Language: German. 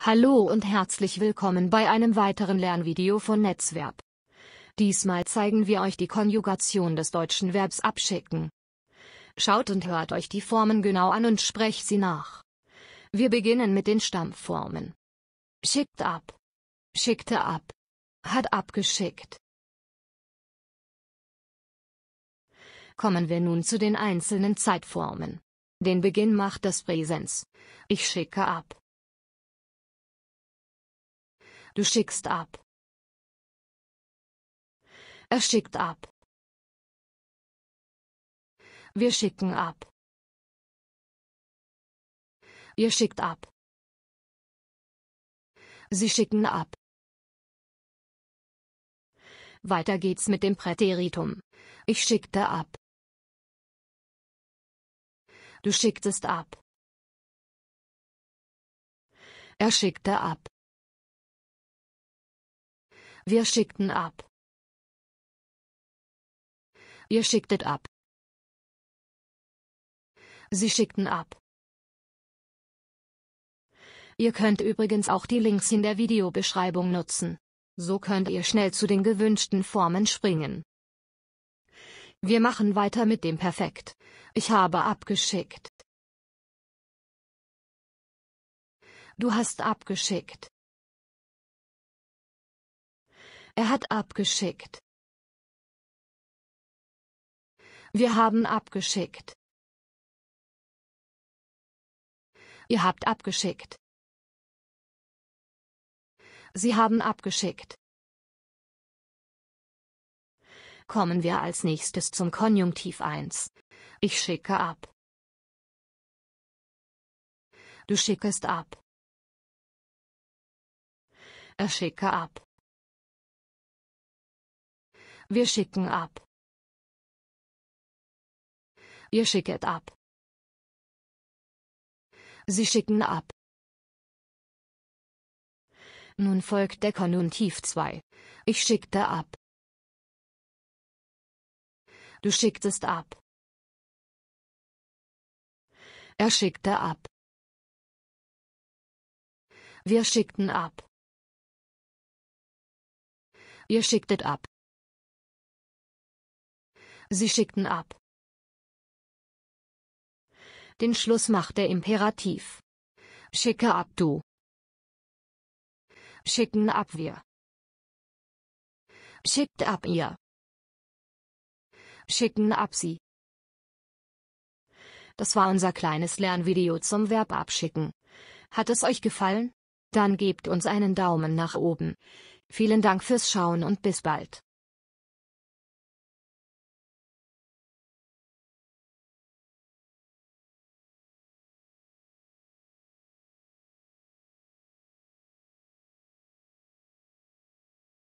Hallo und herzlich willkommen bei einem weiteren Lernvideo von Netzverb. Diesmal zeigen wir euch die Konjugation des deutschen Verbs abschicken. Schaut und hört euch die Formen genau an und sprecht sie nach. Wir beginnen mit den Stammformen. Schickt ab. Schickte ab. Hat abgeschickt. Kommen wir nun zu den einzelnen Zeitformen. Den Beginn macht das Präsens. Ich schicke ab. Du schickst ab. Er schickt ab. Wir schicken ab. Ihr schickt ab. Sie schicken ab. Weiter geht's mit dem Präteritum. Ich schickte ab. Du schicktest ab. Er schickte ab. Wir schickten ab. Ihr schicktet ab. Sie schickten ab. Ihr könnt übrigens auch die Links in der Videobeschreibung nutzen. So könnt ihr schnell zu den gewünschten Formen springen. Wir machen weiter mit dem Perfekt. Ich habe abgeschickt. Du hast abgeschickt. Er hat abgeschickt. Wir haben abgeschickt. Ihr habt abgeschickt. Sie haben abgeschickt. Kommen wir als nächstes zum Konjunktiv 1. Ich schicke ab. Du schickest ab. Er schicke ab. Wir schicken ab. Ihr schickt ab. Sie schicken ab. Nun folgt der Konjunktiv 2. Ich schickte ab. Du schicktest ab. Er schickte ab. Wir schickten ab. Ihr schicktet ab. Sie schickten ab. Den Schluss macht der Imperativ. Schicke ab du. Schicken ab wir. Schickt ab ihr. Schicken ab sie. Das war unser kleines Lernvideo zum Verb abschicken. Hat es euch gefallen? Dann gebt uns einen Daumen nach oben. Vielen Dank fürs Schauen und bis bald.